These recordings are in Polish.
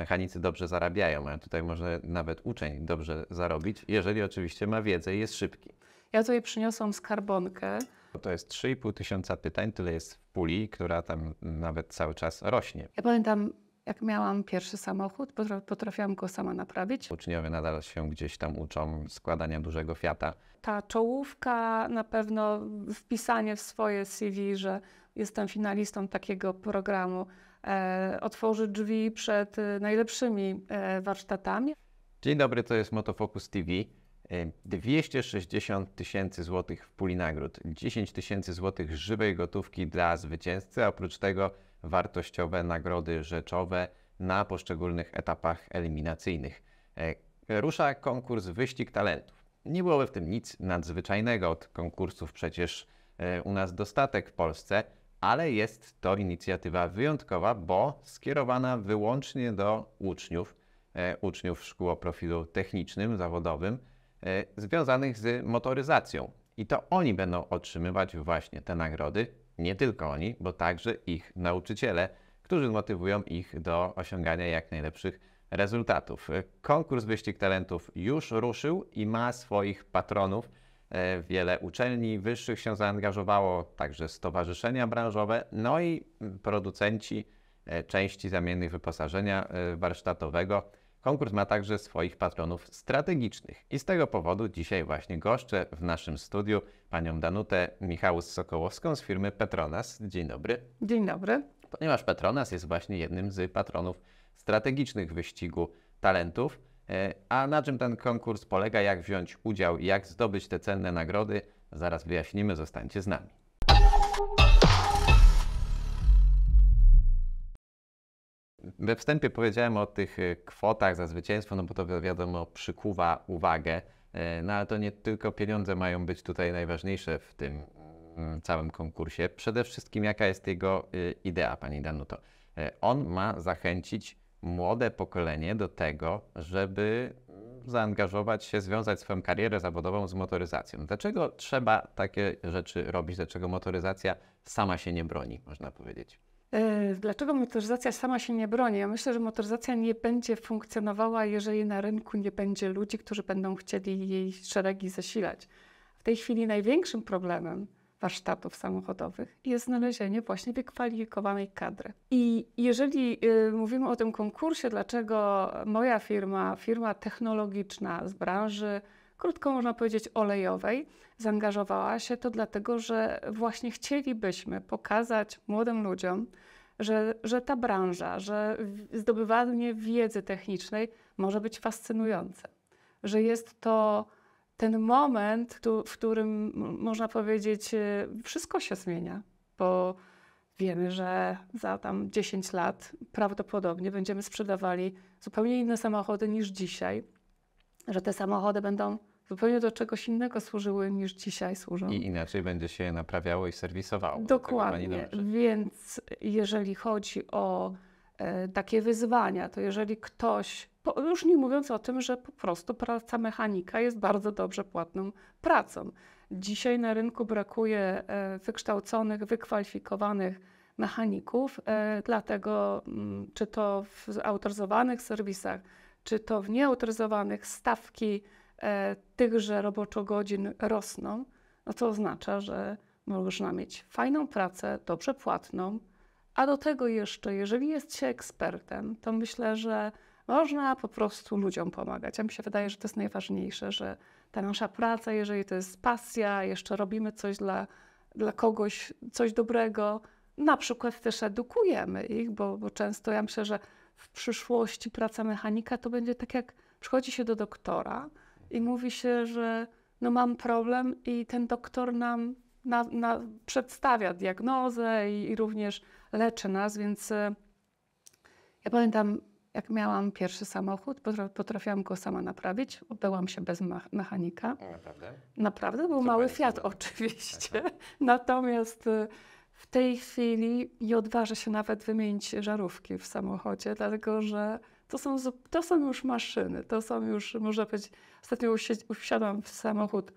mechanicy dobrze zarabiają, a tutaj może nawet uczeń dobrze zarobić, jeżeli oczywiście ma wiedzę i jest szybki. Ja tutaj przyniosłam skarbonkę. To jest 3,5 tysiąca pytań, tyle jest w puli, która tam nawet cały czas rośnie. Ja pamiętam, jak miałam pierwszy samochód, potrafiłam go sama naprawić. Uczniowie nadal się gdzieś tam uczą składania dużego fiata. Ta czołówka, na pewno wpisanie w swoje CV, że jestem finalistą takiego programu, E, otworzy drzwi przed e, najlepszymi e, warsztatami. Dzień dobry, to jest Motofocus TV. 260 tysięcy złotych w puli nagród, 10 tysięcy złotych żywej gotówki dla zwycięzcy, a oprócz tego wartościowe nagrody rzeczowe na poszczególnych etapach eliminacyjnych. Rusza konkurs Wyścig Talentów. Nie byłoby w tym nic nadzwyczajnego, od konkursów przecież u nas dostatek w Polsce – ale jest to inicjatywa wyjątkowa, bo skierowana wyłącznie do uczniów, e, uczniów szkół o profilu technicznym, zawodowym, e, związanych z motoryzacją. I to oni będą otrzymywać właśnie te nagrody, nie tylko oni, bo także ich nauczyciele, którzy motywują ich do osiągania jak najlepszych rezultatów. Konkurs Wyścig Talentów już ruszył i ma swoich patronów. E, wiele uczelni wyższych się zaangażowało, także stowarzyszenia branżowe, no i mm, producenci e, części zamiennych wyposażenia e, warsztatowego. Konkurs ma także swoich patronów strategicznych i z tego powodu dzisiaj właśnie goszczę w naszym studiu panią Danutę Michałus-Sokołowską z firmy Petronas. Dzień dobry. Dzień dobry. Ponieważ Petronas jest właśnie jednym z patronów strategicznych wyścigu talentów, E, a na czym ten konkurs polega, jak wziąć udział i jak zdobyć te cenne nagrody, zaraz wyjaśnimy, zostańcie z nami. We wstępie powiedziałem o tych e, kwotach za zwycięstwo, no bo to wiadomo przykuwa uwagę, e, no ale to nie tylko pieniądze mają być tutaj najważniejsze w tym mm, całym konkursie. Przede wszystkim jaka jest jego idea, Pani Danuto? On ma zachęcić młode pokolenie do tego, żeby zaangażować się, związać swoją karierę zawodową z motoryzacją. Dlaczego trzeba takie rzeczy robić? Dlaczego motoryzacja sama się nie broni, można powiedzieć? E, dlaczego motoryzacja sama się nie broni? Ja myślę, że motoryzacja nie będzie funkcjonowała, jeżeli na rynku nie będzie ludzi, którzy będą chcieli jej szeregi zasilać. W tej chwili największym problemem warsztatów samochodowych jest znalezienie właśnie wykwalifikowanej kadry. I jeżeli y, mówimy o tym konkursie, dlaczego moja firma, firma technologiczna z branży, krótko można powiedzieć, olejowej, zaangażowała się, to dlatego, że właśnie chcielibyśmy pokazać młodym ludziom, że, że ta branża, że zdobywanie wiedzy technicznej może być fascynujące, że jest to ten moment, w którym można powiedzieć, y, wszystko się zmienia, bo wiemy, że za tam 10 lat prawdopodobnie będziemy sprzedawali zupełnie inne samochody niż dzisiaj, że te samochody będą zupełnie do czegoś innego służyły niż dzisiaj służą. I inaczej będzie się je naprawiało i serwisowało. Dokładnie. Więc jeżeli chodzi o e, takie wyzwania, to jeżeli ktoś już nie mówiąc o tym, że po prostu praca mechanika jest bardzo dobrze płatną pracą. Dzisiaj na rynku brakuje e, wykształconych, wykwalifikowanych mechaników, e, dlatego mm, czy to w autoryzowanych serwisach, czy to w nieautoryzowanych stawki e, tychże roboczogodzin rosną, no to oznacza, że można mieć fajną pracę, dobrze płatną, a do tego jeszcze, jeżeli jest się ekspertem, to myślę, że można po prostu ludziom pomagać. Ja mi się wydaje, że to jest najważniejsze, że ta nasza praca, jeżeli to jest pasja, jeszcze robimy coś dla, dla kogoś, coś dobrego, na przykład też edukujemy ich, bo, bo często ja myślę, że w przyszłości praca mechanika to będzie tak jak przychodzi się do doktora i mówi się, że no mam problem i ten doktor nam na, na, przedstawia diagnozę i, i, również leczy nas, więc e, ja pamiętam jak miałam pierwszy samochód, potrafiłam go sama naprawić. Byłam się bez mechanika. Naprawdę? Naprawdę, był Co mały Fiat sobie? oczywiście. Aha. Natomiast y, w tej chwili nie odważę się nawet wymienić żarówki w samochodzie, dlatego że to są, to są już maszyny, to są już, można powiedzieć, ostatnio wsiadłam w samochód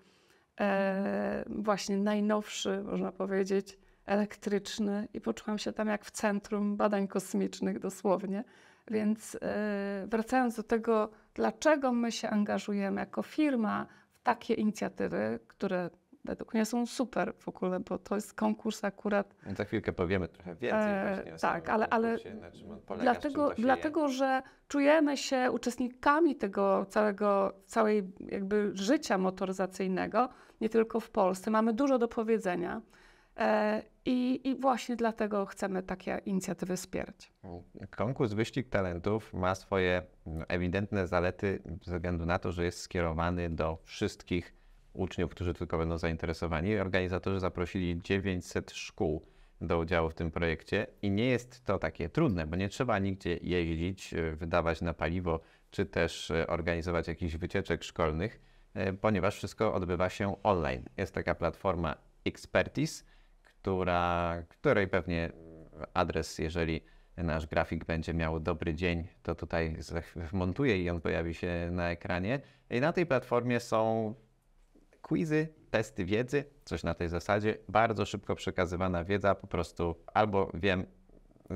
e, właśnie najnowszy, można powiedzieć, elektryczny i poczułam się tam jak w centrum badań kosmicznych dosłownie. Więc y, wracając do tego, dlaczego my się angażujemy jako firma w takie inicjatywy, które według mnie są super w ogóle, bo to jest konkurs akurat. No za chwilkę powiemy trochę więcej e, właśnie o Tak, ale, ale polega, dlatego, dlatego że czujemy się uczestnikami tego całego, całej jakby życia motoryzacyjnego, nie tylko w Polsce. Mamy dużo do powiedzenia. E, I, I, właśnie dlatego chcemy takie inicjatywy wspierać. Konkurs Wyścig Talentów ma swoje mm, ewidentne zalety ze względu na to, że jest skierowany do wszystkich uczniów, którzy tylko będą zainteresowani. Organizatorzy zaprosili 900 szkół do udziału w tym projekcie i nie jest to takie trudne, bo nie trzeba nigdzie jeździć, e, wydawać na paliwo, czy też e, organizować jakichś wycieczek szkolnych, ponieważ wszystko odbywa się online. Jest taka platforma Expertise, która, której pewnie adres, jeżeli nasz grafik będzie miał dobry dzień, to tutaj wmontuję i on pojawi się na ekranie. I na tej platformie są quizy, testy wiedzy, coś na tej zasadzie. Bardzo szybko przekazywana wiedza, po prostu albo wiem,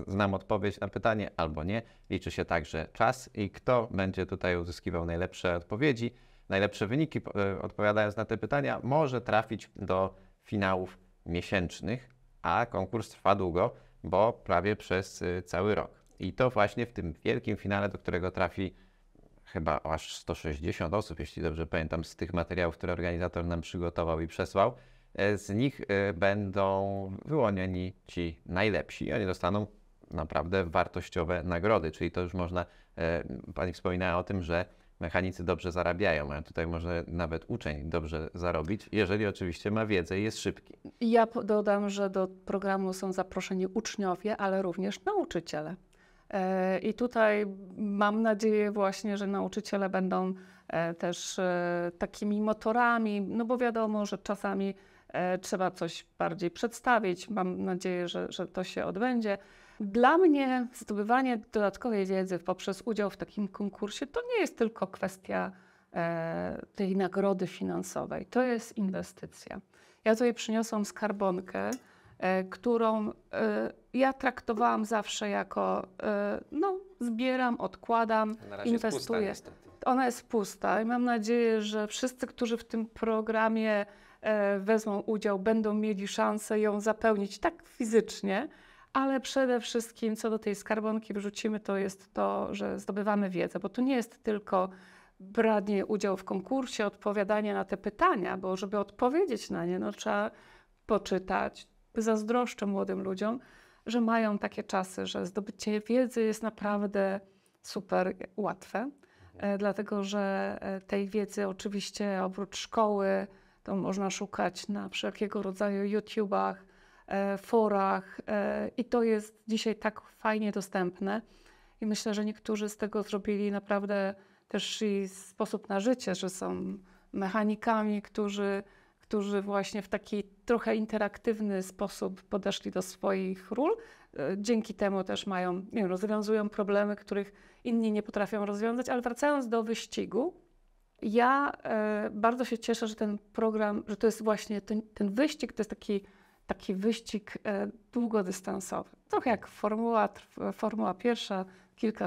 znam odpowiedź na pytanie, albo nie. Liczy się także czas i kto będzie tutaj uzyskiwał najlepsze odpowiedzi, najlepsze wyniki, e, odpowiadając na te pytania, może trafić do finałów miesięcznych, a konkurs trwa długo, bo prawie przez y, cały rok. I to właśnie w tym wielkim finale, do którego trafi chyba aż 160 osób, jeśli dobrze pamiętam, z tych materiałów, które organizator nam przygotował i przesłał. E, z nich y, będą wyłonieni ci najlepsi. Oni dostaną naprawdę wartościowe nagrody, czyli to już można, e, Pani wspominała o tym, że mechanicy dobrze zarabiają, a tutaj może nawet uczeń dobrze zarobić, jeżeli oczywiście ma wiedzę i jest szybki. Ja dodam, że do programu są zaproszeni uczniowie, ale również nauczyciele. E, I tutaj mam nadzieję właśnie, że nauczyciele będą e, też e, takimi motorami, no bo wiadomo, że czasami trzeba coś bardziej przedstawić. Mam nadzieję, że, że to się odbędzie. Dla mnie zdobywanie dodatkowej wiedzy poprzez udział w takim konkursie to nie jest tylko kwestia e, tej nagrody finansowej, to jest inwestycja. Ja tutaj przyniosłam skarbonkę, e, którą e, ja traktowałam zawsze jako e, no, zbieram, odkładam, inwestuję. Jest pusta, Ona jest pusta i mam nadzieję, że wszyscy, którzy w tym programie e, wezmą udział, będą mieli szansę ją zapełnić tak fizycznie ale przede wszystkim co do tej skarbonki wrzucimy, to jest to, że zdobywamy wiedzę, bo tu nie jest tylko branie udziału w konkursie, odpowiadanie na te pytania, bo żeby odpowiedzieć na nie, no trzeba poczytać. Zazdroszczę młodym ludziom, że mają takie czasy, że zdobycie wiedzy jest naprawdę super łatwe, e, dlatego że e, tej wiedzy oczywiście oprócz szkoły, to można szukać na wszelkiego rodzaju YouTubach, E, forach e, i to jest dzisiaj tak fajnie dostępne. I myślę, że niektórzy z tego zrobili naprawdę też i sposób na życie, że są mechanikami, którzy, którzy właśnie w taki trochę interaktywny sposób podeszli do swoich ról. E, dzięki temu też mają, nie wiem, rozwiązują problemy, których inni nie potrafią rozwiązać. Ale wracając do wyścigu, ja bardzo się cieszę, że ten program, że to jest właśnie ten, ten wyścig, to jest taki taki wyścig e, długodystansowy. Trochę jak formuła, formuła pierwsza, kilka,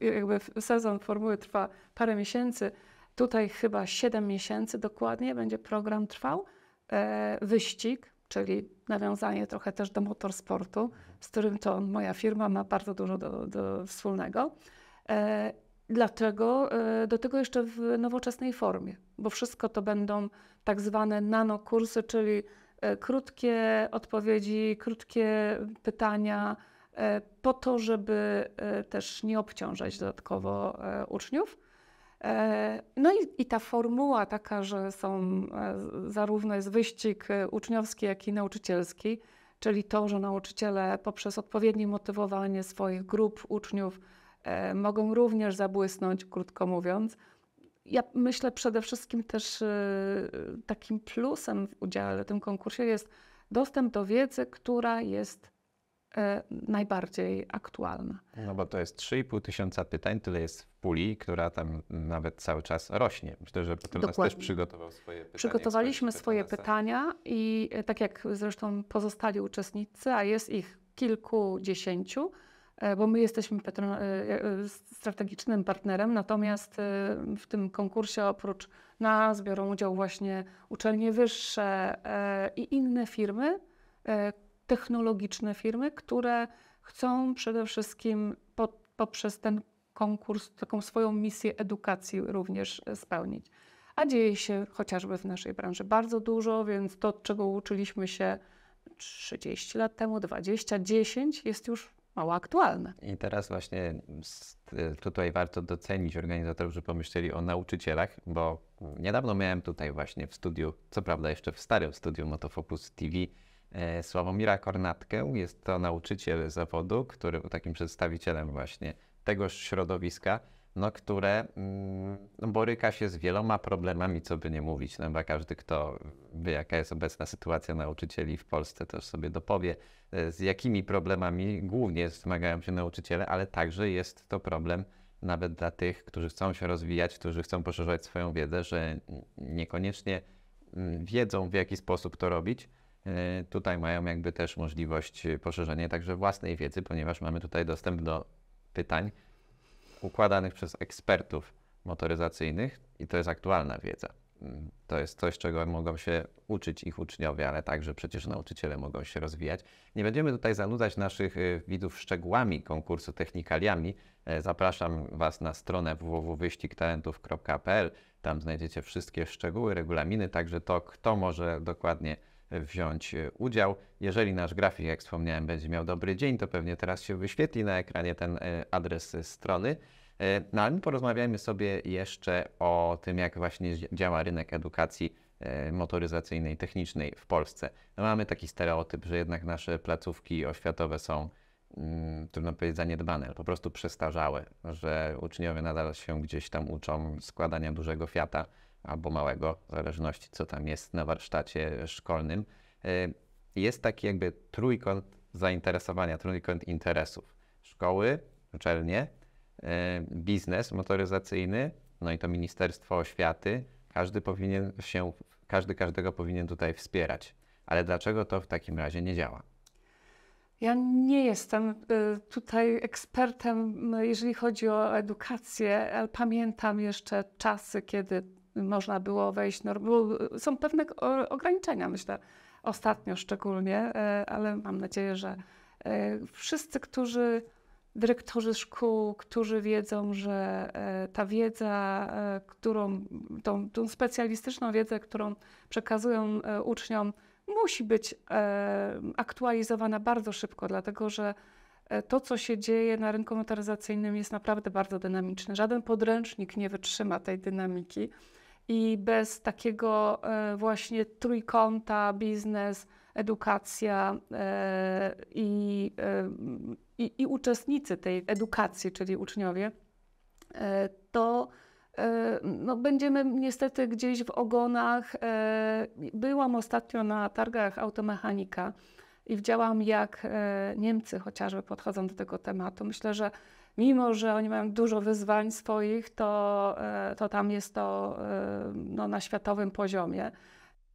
jakby sezon formuły trwa parę miesięcy. Tutaj chyba 7 miesięcy dokładnie będzie program trwał. E, wyścig, czyli nawiązanie trochę też do motorsportu, z którym to moja firma ma bardzo dużo do, do wspólnego. E, dlatego Do tego jeszcze w nowoczesnej formie, bo wszystko to będą tak zwane nanokursy, czyli E, krótkie odpowiedzi, krótkie pytania, e, po to, żeby e, też nie obciążać dodatkowo uczniów. No i, i, ta formuła taka, że są zarówno jest wyścig uczniowski, jak i nauczycielski, czyli to, że nauczyciele poprzez odpowiednie motywowanie swoich grup uczniów mogą również zabłysnąć, krótko mówiąc, ja myślę przede wszystkim też y, takim plusem w udziale w tym konkursie jest dostęp do wiedzy, która jest e, najbardziej aktualna. No bo to jest 3,5 tysiąca pytań, tyle jest w puli, która tam nawet cały czas rośnie. Myślę, że potem też przygotował swoje pytania. Przygotowaliśmy swoje pytania i e, tak jak zresztą pozostali uczestnicy, a jest ich kilkudziesięciu, E, bo my jesteśmy e, e, strategicznym partnerem, natomiast w tym konkursie oprócz nas biorą udział właśnie uczelnie wyższe i inne firmy, technologiczne firmy, które chcą przede wszystkim poprzez ten konkurs taką swoją misję edukacji również spełnić. A dzieje się chociażby w naszej branży bardzo dużo, więc to, czego uczyliśmy się 30 lat temu, 20, 10, jest już mało aktualne. I teraz właśnie tutaj warto docenić organizatorów, że pomyśleli o nauczycielach, bo niedawno miałem tutaj właśnie w studiu, co prawda jeszcze w starym studiu Motofocus TV, e, Sławomira Kornatkę. Jest to nauczyciel zawodu, który był takim przedstawicielem właśnie tegoż środowiska no, które mm, boryka się z wieloma problemami, co by nie mówić. No, chyba każdy, kto wie, jaka jest obecna sytuacja nauczycieli w Polsce, też sobie dopowie, e, z jakimi problemami głównie zmagają się nauczyciele, ale także jest to problem nawet dla tych, którzy chcą się rozwijać, którzy chcą poszerzać swoją wiedzę, że niekoniecznie mm, wiedzą, w jaki sposób to robić. E, tutaj mają jakby też możliwość poszerzenia także własnej wiedzy, ponieważ mamy tutaj dostęp do pytań, układanych przez ekspertów motoryzacyjnych i to jest aktualna wiedza. Mm, to jest coś, czego mogą się uczyć ich uczniowie, ale także przecież nauczyciele mogą się rozwijać. Nie będziemy tutaj zanudzać naszych y, widzów szczegółami konkursu, technikaliami. E, zapraszam Was na stronę www.wyścigtalentów.pl. Tam znajdziecie wszystkie szczegóły, regulaminy, także to, kto może dokładnie wziąć e, udział. Jeżeli nasz grafik, jak wspomniałem, będzie miał dobry dzień, to pewnie teraz się wyświetli na ekranie ten e, adres e, strony. No ale porozmawiajmy sobie jeszcze o tym, jak właśnie działa rynek edukacji motoryzacyjnej, technicznej w Polsce. No, mamy taki stereotyp, że jednak nasze placówki oświatowe są, mm, trudno powiedzieć, zaniedbane, po prostu przestarzałe, że uczniowie nadal się gdzieś tam uczą składania dużego fiata albo małego, w zależności co tam jest na warsztacie szkolnym, y, jest taki jakby trójkąt zainteresowania, trójkąt interesów. Szkoły, uczelnie, y, biznes motoryzacyjny, no i to Ministerstwo Oświaty. Każdy powinien się, każdy każdego powinien tutaj wspierać. Ale dlaczego to w takim razie nie działa? Ja nie jestem y, tutaj ekspertem, jeżeli chodzi o edukację, ale pamiętam jeszcze czasy, kiedy można było wejść. Y, są pewne ograniczenia, myślę, ostatnio szczególnie, e, ale mam nadzieję, że e, wszyscy, którzy dyrektorzy szkół, którzy wiedzą, że e, ta wiedza, którą, tą, tą, specjalistyczną wiedzę, którą przekazują uczniom, musi być aktualizowana bardzo szybko, dlatego że to, co się dzieje na rynku motoryzacyjnym, jest naprawdę bardzo dynamiczne. Żaden podręcznik nie wytrzyma tej dynamiki i bez takiego e, właśnie trójkąta biznes, edukacja e, i, e, i, i uczestnicy tej edukacji, czyli uczniowie, to no, będziemy niestety gdzieś w ogonach. Byłam ostatnio na targach automechanika i widziałam, jak e, Niemcy chociażby podchodzą do tego tematu. Myślę, że mimo, że oni mają dużo wyzwań swoich, to, e, to tam jest to e, no, na światowym poziomie.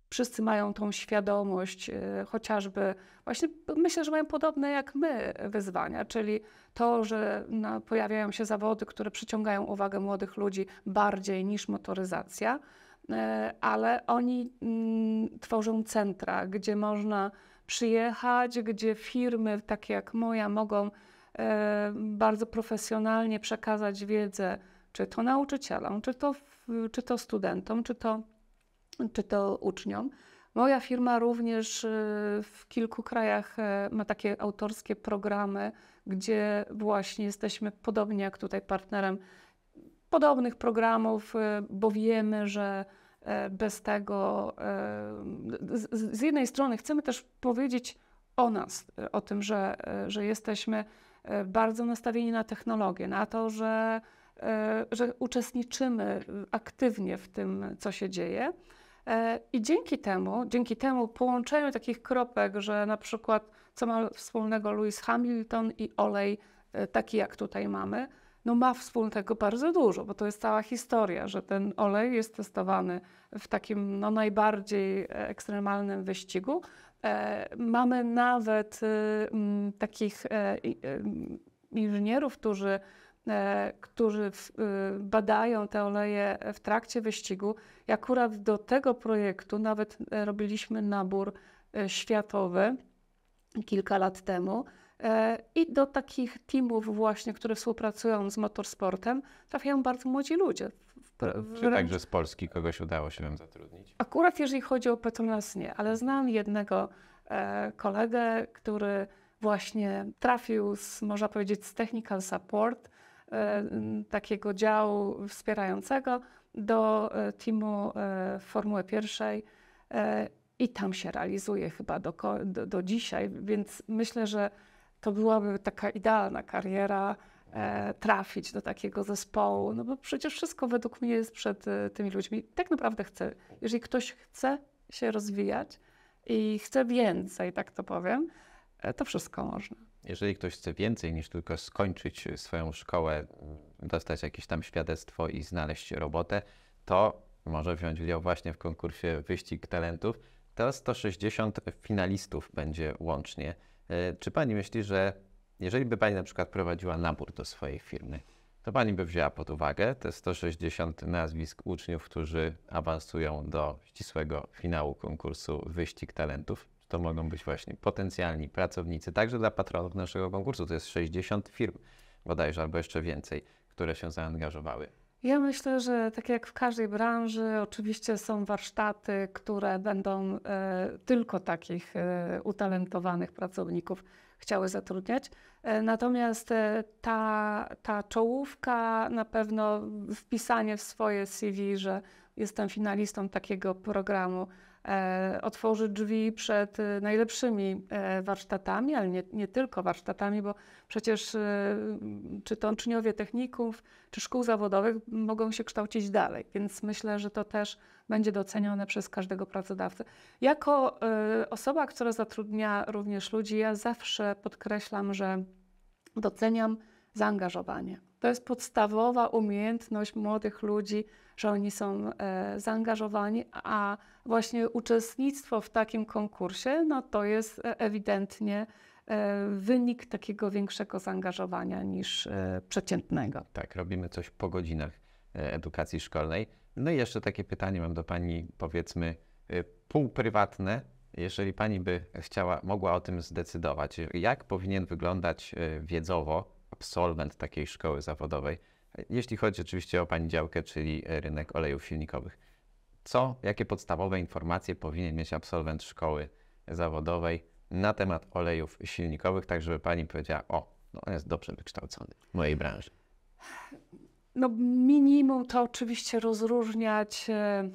Wszyscy mają tą świadomość, chociażby, właśnie myślę, że mają podobne jak my wyzwania, czyli to, że no, pojawiają się zawody, które przyciągają uwagę młodych ludzi bardziej niż motoryzacja, ale oni mm, tworzą centra, gdzie można przyjechać, gdzie firmy takie jak moja mogą e, bardzo profesjonalnie przekazać wiedzę, czy to nauczycielom, czy to, czy to studentom, czy to, czy to uczniom. Moja firma również e, w kilku krajach e, ma takie autorskie programy, gdzie właśnie jesteśmy podobnie jak tutaj partnerem podobnych programów, bo wiemy, że E, bez tego. E, z, jednej strony chcemy też powiedzieć o nas, e, o tym, że, że jesteśmy bardzo nastawieni na technologię, na to, że, że uczestniczymy aktywnie w tym, co się dzieje. I dzięki temu, dzięki temu połączeniu takich kropek, że na przykład co ma wspólnego Louis Hamilton i olej taki jak tutaj mamy, no ma wspólnego bardzo dużo, bo to jest cała historia, że ten olej jest testowany w takim no, najbardziej e, ekstremalnym wyścigu. E, mamy nawet y, m, takich e, e, inżynierów, którzy którzy y, badają te oleje w trakcie wyścigu. I akurat do tego projektu nawet robiliśmy nabór światowy kilka lat temu. E, I do takich teamów właśnie, które współpracują z motorsportem, trafiają bardzo młodzi ludzie. Czy także z Polski kogoś udało się nam zatrudnić? Akurat jeżeli chodzi o Petronas nie, ale znam jednego e, kolegę, który właśnie trafił, z, można powiedzieć, z technical support, e, takiego działu wspierającego do e, teamu e, Formuły Pierwszej e, i tam się realizuje chyba do, do, do dzisiaj, więc myślę, że to byłaby taka idealna kariera e, trafić do takiego zespołu, no bo przecież wszystko według mnie jest przed e, tymi ludźmi. Tak naprawdę chcę, jeżeli ktoś chce się rozwijać i chce więcej, tak to powiem, e, to wszystko można. Jeżeli ktoś chce więcej niż tylko skończyć swoją szkołę, dostać jakieś tam świadectwo i znaleźć robotę, to może wziąć udział właśnie w konkursie Wyścig Talentów. Teraz 160 finalistów będzie łącznie. E, czy pani myśli, że jeżeli by pani na przykład prowadziła nabór do swojej firmy, to pani by wzięła pod uwagę te 160 nazwisk uczniów, którzy awansują do ścisłego finału konkursu Wyścig Talentów? To mogą być właśnie potencjalni pracownicy. Także dla patronów naszego konkursu to jest 60 firm bodajże, albo jeszcze więcej, które się zaangażowały. Ja myślę, że tak jak w każdej branży, oczywiście są warsztaty, które będą e, tylko takich e, utalentowanych pracowników chciały zatrudniać. E, natomiast ta, ta czołówka, na pewno wpisanie w swoje CV, że jestem finalistą takiego programu, E, otworzy drzwi przed e, najlepszymi e, warsztatami, ale nie, nie tylko warsztatami, bo przecież czy to uczniowie techników, czy szkół zawodowych mogą się kształcić dalej, więc myślę, że to też będzie docenione przez każdego pracodawcę. Jako osoba, która zatrudnia również ludzi, ja zawsze podkreślam, że doceniam zaangażowanie. To jest podstawowa umiejętność młodych ludzi, że oni są e, zaangażowani, a właśnie uczestnictwo w takim konkursie, no to jest e, ewidentnie e, wynik takiego większego zaangażowania niż przeciętnego. Tak, robimy coś po godzinach edukacji szkolnej. No i jeszcze takie pytanie mam do Pani, powiedzmy, półprywatne. Jeżeli Pani by chciała, mogła o tym zdecydować, jak powinien wyglądać wiedzowo absolwent takiej szkoły zawodowej, jeśli chodzi oczywiście o Pani działkę, czyli e, rynek olejów silnikowych. Co, jakie podstawowe informacje powinien mieć absolwent szkoły zawodowej na temat olejów silnikowych, tak żeby Pani powiedziała, o, no on jest dobrze wykształcony w mojej branży? No minimum to oczywiście rozróżniać e,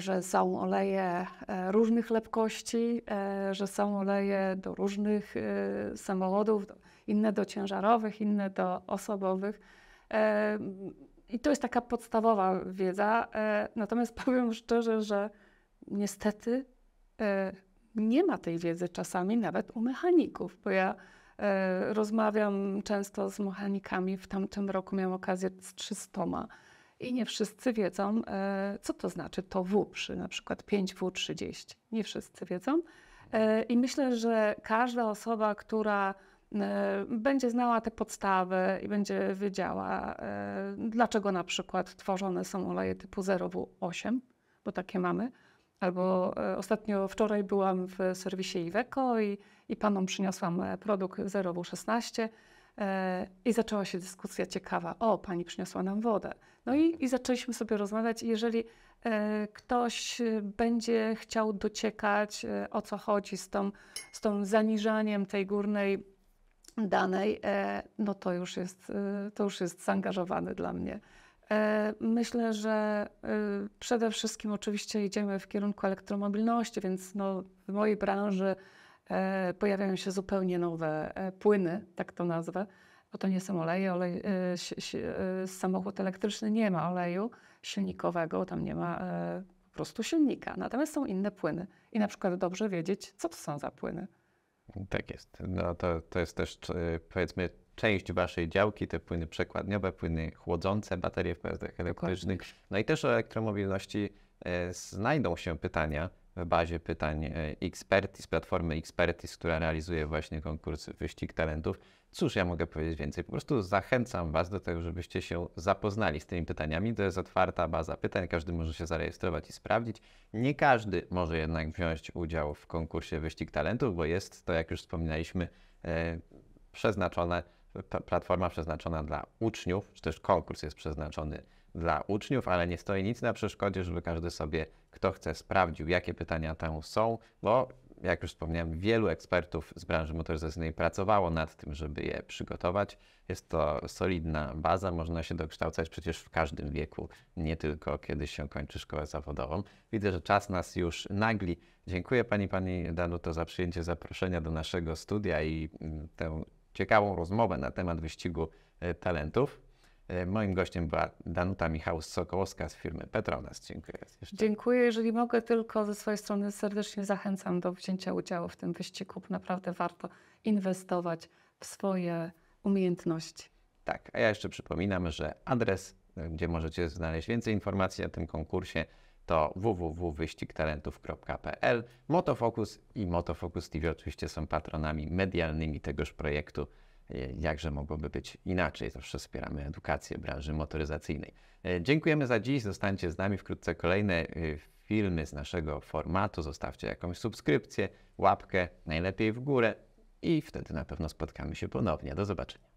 że są oleje e, różnych lepkości, że są oleje do różnych samochodów, inne do ciężarowych, inne do osobowych. I to jest taka podstawowa wiedza. E, natomiast powiem szczerze, że niestety e, nie ma tej wiedzy czasami nawet u mechaników, bo ja e, rozmawiam często z mechanikami. W tamtym roku miałam okazję z 300 i nie wszyscy wiedzą, co to znaczy to W przy na przykład 5W30. Nie wszyscy wiedzą. I myślę, że każda osoba, która E, będzie znała te podstawy i będzie wiedziała, e, dlaczego na przykład tworzone są oleje typu 0W8, bo takie mamy. Albo e, ostatnio wczoraj byłam w serwisie Iveco i, i panom przyniosłam produkt 0W16 i zaczęła się dyskusja ciekawa. O, pani przyniosła nam wodę. No i, i zaczęliśmy sobie rozmawiać. Jeżeli ktoś będzie chciał dociekać, o co chodzi z tą, z tą zaniżaniem tej górnej danej, e, no to już jest, e, to już jest zaangażowany dla mnie. E, myślę, że przede wszystkim oczywiście idziemy w kierunku elektromobilności, więc no w mojej branży pojawiają się zupełnie nowe płyny, tak to nazwę, bo to nie są oleje. Olej, samochód elektryczny nie ma oleju silnikowego, tam nie ma po prostu silnika. Natomiast są inne płyny i na przykład dobrze wiedzieć, co to są za płyny. Tak jest. No to, to jest też e, powiedzmy część waszej działki, te płyny przekładniowe, płyny chłodzące, baterie w pojazdach elektrycznych. No i też o elektromobilności e, znajdą się pytania w bazie pytań e, Expertis, platformy Expertis, która realizuje właśnie konkurs Wyścig Talentów. Cóż ja mogę powiedzieć więcej? Po prostu zachęcam Was do tego, żebyście się zapoznali z tymi pytaniami. To jest otwarta baza pytań, każdy może się zarejestrować i sprawdzić. Nie każdy może jednak wziąć udział w konkursie Wyścig Talentów, bo jest to, jak już wspominaliśmy, e, przeznaczone, platforma przeznaczona dla uczniów, czy też konkurs jest przeznaczony dla uczniów, ale nie stoi nic na przeszkodzie, żeby każdy sobie, kto chce, sprawdził, jakie pytania tam są, bo jak już wspomniałem, wielu ekspertów z branży motoryzacyjnej pracowało nad tym, żeby je przygotować. Jest to solidna baza, można się dokształcać przecież w każdym wieku, nie tylko kiedy się kończy szkołę zawodową. Widzę, że czas nas już nagli. Dziękuję Pani, Pani Danuto za przyjęcie zaproszenia do naszego studia i mm, tę ciekawą rozmowę na temat wyścigu e, talentów. E, moim gościem była Danuta Michał-Sokołowska z firmy Petronas. Dziękuję. Jeszcze. Dziękuję. Jeżeli mogę, tylko ze swojej strony serdecznie zachęcam do wzięcia udziału w tym wyścigu. Naprawdę warto inwestować w swoje umiejętności. Tak, a ja jeszcze przypominam, że adres, gdzie możecie znaleźć więcej informacji o tym konkursie, to www.wyścigtalentów.pl. Motofocus i Motofocus TV oczywiście są patronami medialnymi tegoż projektu. E, jakże mogłoby być inaczej. Zawsze wspieramy edukację branży motoryzacyjnej. E, dziękujemy za dziś. Zostańcie z nami wkrótce kolejne e, filmy z naszego formatu. Zostawcie jakąś subskrypcję, łapkę, najlepiej w górę i wtedy na pewno spotkamy się ponownie. Do zobaczenia.